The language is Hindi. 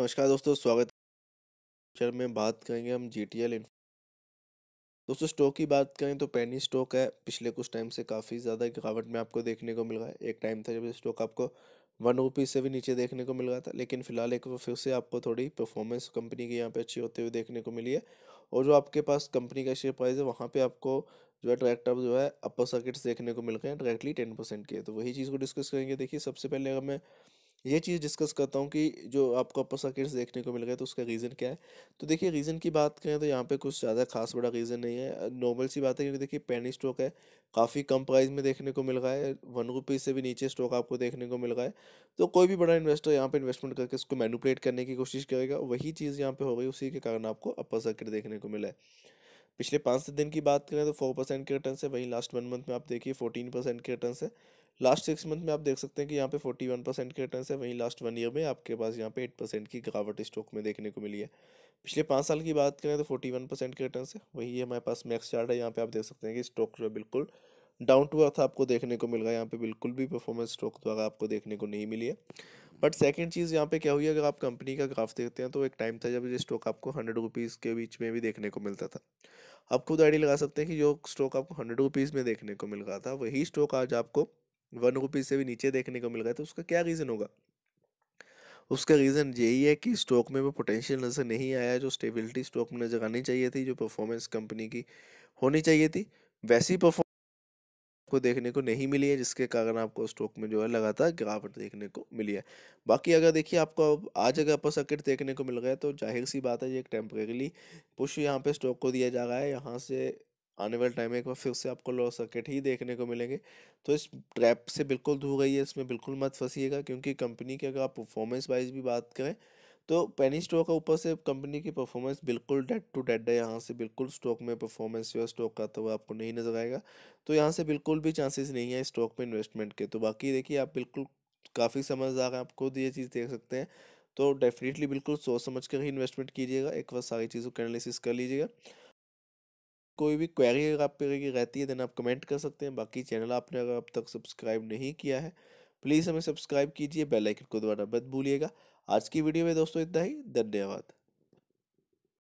नमस्कार दोस्तों स्वागत फ्यूचर में बात करेंगे हम जी टी एल दोस्तों स्टॉक की बात करें तो पेनी स्टॉक है पिछले कुछ टाइम से काफ़ी ज़्यादा गिरावट में आपको देखने को मिल रहा है एक टाइम था जब स्टॉक आपको वन रुपीज़ से भी नीचे देखने को मिल रहा था लेकिन फिलहाल एक फिर से आपको थोड़ी परफॉर्मेंस कंपनी की यहाँ पे अच्छी होते हुए देखने को मिली है और जो आपके पास कंपनी का शेयर प्राइस है वहाँ पे आपको जो है डायरेक्ट जो है अपर सर्किट्स देखने को मिल गए हैं डायरेक्टली टेन परसेंट के तो वही चीज़ को डिस्कस करेंगे देखिए सबसे पहले अगर मैं ये चीज़ डिस्कस करता हूँ कि जो आपको अपर सर्किट्स देखने को मिल गए तो उसका रीज़न क्या है तो देखिए रीज़न की बात करें तो यहाँ पे कुछ ज़्यादा खास बड़ा रीज़न नहीं है नॉर्मल सी बात है क्योंकि देखिए पेनी स्टॉक है काफ़ी कम प्राइस में देखने को मिल रहा है वन रुपीज़ से भी नीचे स्टॉक आपको देखने को मिल रहा है तो कोई भी बड़ा इन्वेस्टर यहाँ पर इन्वेस्टमेंट करके उसको मैनुपलेट करने की कोशिश करेगा वही चीज़ यहाँ पर हो गई उसी के कारण आपको अपर सर्किट देखने को मिला है पिछले पाँच से दिन की बात करें तो फोर परसेंट के रिटर्न है वहीं लास्ट वन मंथ में आप देखिए फोर्टीन परसेंट के रिटर्न है लास्ट सिक्स मंथ में आप देख सकते हैं कि यहाँ पे फोर्टी वन परसेंट के रिटर्न है वहीं लास्ट वन ईयर में आपके पास यहाँ पे एट परसेंट की गिरावट स्टॉक में देखने को मिली है पिछले पाँच साल की बात करें तो फोर्टी वन परसेंट के रिटर्न है वही हमारे पास मैक्स चार्ट है यहाँ पे आप देख सकते हैं कि स्टॉक जो है बिल्कुल डाउन टू अर्थ आपको देखने को मिल रहा है यहाँ पे बिल्कुल भी परफॉर्मेंस स्टॉक द्वारा आपको देखने को नहीं मिली है बट सेकेंड चीज़ यहाँ पे क्या हुई अगर आप कंपनी का ग्राफ देखते हैं तो एक टाइम था जब ये स्टॉक आपको हंड्रेड रुपीज़ के बीच में भी देखने को मिलता था आप खुद आईडी लगा सकते हैं कि जो स्टॉक आपको हंड्रेड रुपीज़ में देखने को मिल रहा था वही स्टॉक आज आपको वन रुपीज़ से भी नीचे देखने को मिल रहा है तो उसका क्या रीज़न होगा उसका रीज़न यही है कि स्टॉक में वो पोटेंशियल नज़र नहीं आया जो स्टेबिलिटी स्टॉक में नज़र आनी चाहिए थी जो परफॉर्मेंस कंपनी की होनी चाहिए थी वैसी परफॉर्मेंस आपको देखने को नहीं मिली है जिसके कारण आपको स्टॉक में जो है लगातार गिरावट देखने को मिली है बाकी अगर देखिए आपको आज अगर अपर सर्किट देखने को मिल गया तो जाहिर सी बात है ये एक टेम्परेली पुश यहाँ पे स्टॉक को दिया जा रहा है यहाँ से आने वाले टाइम में एक बार फिर से आपको लॉ सर्किट ही देखने को मिलेंगे तो इस ट्रैप से बिल्कुल दूर है इसमें बिल्कुल मत फंसीएगा क्योंकि कंपनी की अगर आप परफॉर्मेंस वाइज भी बात करें तो पेनी स्टॉक के ऊपर से कंपनी की परफॉर्मेंस बिल्कुल डेड टू डेड है यहाँ से बिल्कुल स्टॉक में परफॉर्मेंस जो है स्टॉक का तो आपको नहीं नजर आएगा तो यहाँ से बिल्कुल भी चांसेस नहीं है स्टॉक में इन्वेस्टमेंट के तो बाकी देखिए आप बिल्कुल काफ़ी समझदार हैं आप खुद ये चीज़ देख सकते हैं तो डेफिनेटली बिल्कुल सोच समझ कर ही इन्वेस्टमेंट कीजिएगा एक बार सारी चीज़ों का एनालिसिस कर लीजिएगा कोई भी क्वेरी अगर आप की रहती है देन आप कमेंट कर सकते हैं बाकी चैनल आपने अगर अब तक सब्सक्राइब नहीं किया है प्लीज़ हमें सब्सक्राइब कीजिए बेल आइकन को दोबारा मत भूलिएगा आज की वीडियो में दोस्तों इतना ही धन्यवाद